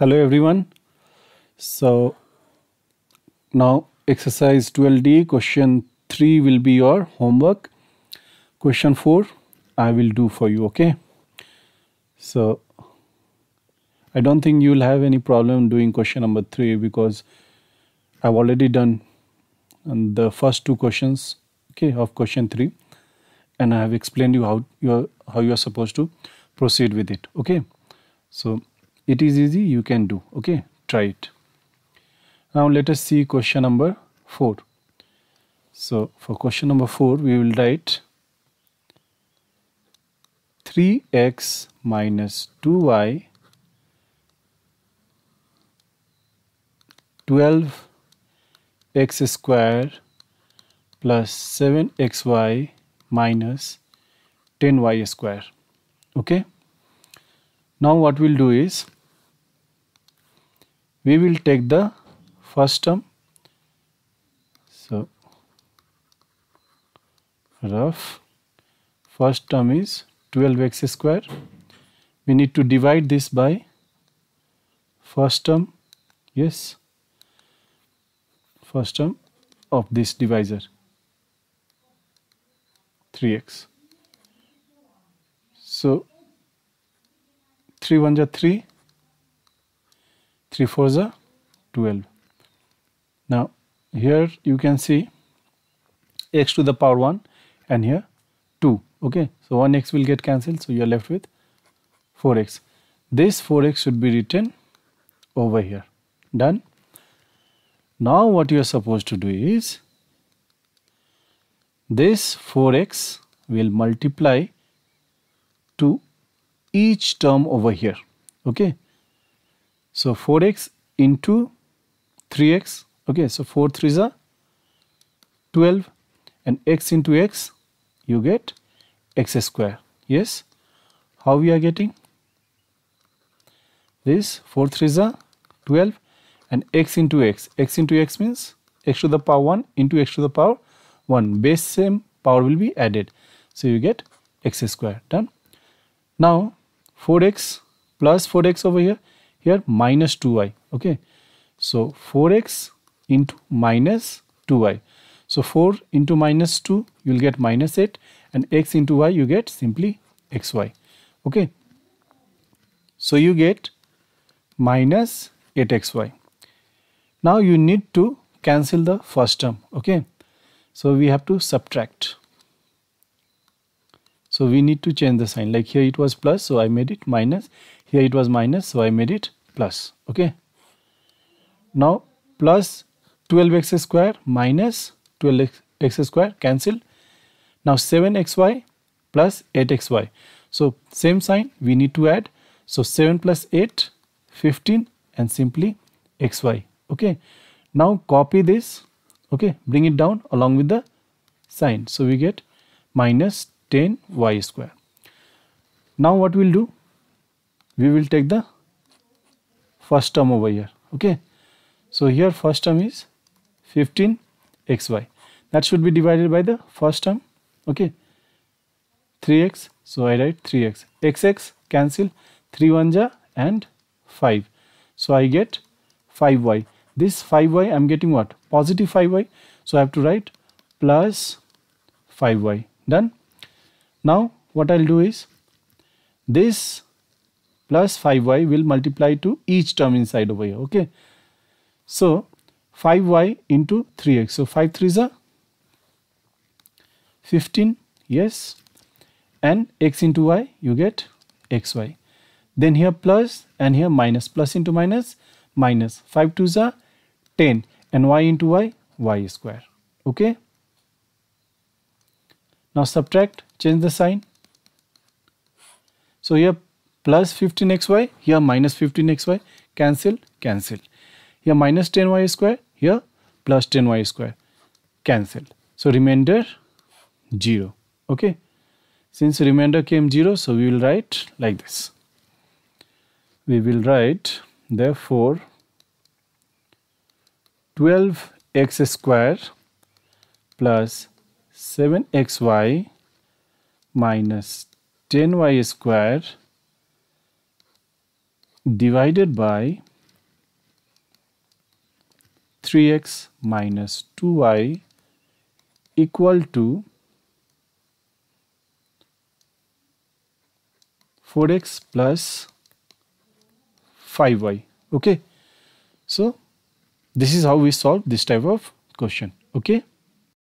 Hello everyone. So now exercise 12D question 3 will be your homework. Question 4 I will do for you okay. So I don't think you'll have any problem doing question number 3 because I've already done um, the first two questions okay of question 3 and I have explained you how you are, how you are supposed to proceed with it okay. So it is easy you can do okay try it now let us see question number 4 so for question number 4 we will write 3x minus 2y 12x square plus 7xy minus 10y square okay now what we'll do is we will take the first term so rough first term is 12x square we need to divide this by first term yes first term of this divisor 3x so 3 1 3 3 4 is 12. Now here you can see x to the power 1 and here 2 okay so 1x will get cancelled so you are left with 4x this 4x should be written over here done now what you are supposed to do is this 4x will multiply to each term over here okay so 4x into 3x. Okay, so 4 3s are 12 and x into x you get x square. Yes, how we are getting? This 4 3s are 12 and x into x. x into x means x to the power 1 into x to the power 1. Base same power will be added. So you get x square done. Now 4x plus 4x over here here minus 2i okay so 4x into minus 2i so 4 into minus 2 you will get minus 8 and x into y you get simply xy okay so you get minus 8xy now you need to cancel the first term okay so we have to subtract so we need to change the sign like here it was plus so I made it minus here it was minus so I made it plus okay now plus 12x square minus 12x square cancelled now 7xy plus 8xy so same sign we need to add so 7 plus 8 15 and simply xy okay now copy this okay bring it down along with the sign so we get minus 10 y square now what we'll do we will take the first term over here okay so here first term is 15 xy that should be divided by the first term okay 3x so I write 3x xx cancel 3 1 ja and 5 so I get 5y this 5y I'm getting what positive 5y so I have to write plus 5y done now what I'll do is this plus 5y will multiply to each term inside over here. Okay. So 5y into 3x. So 5 is a 15. Yes. And x into y you get xy. Then here plus and here Plus into minus 5 2 is a 10 and y into y y square. Okay. Now subtract, change the sign. So here plus 15xy, here minus 15xy, cancel, cancel. Here minus 10y square, here plus 10y square, cancel. So remainder 0, okay. Since remainder came 0, so we will write like this. We will write, therefore, 12x square plus 7xy minus 10y square divided by 3x minus 2y equal to 4x plus 5y okay so this is how we solve this type of question okay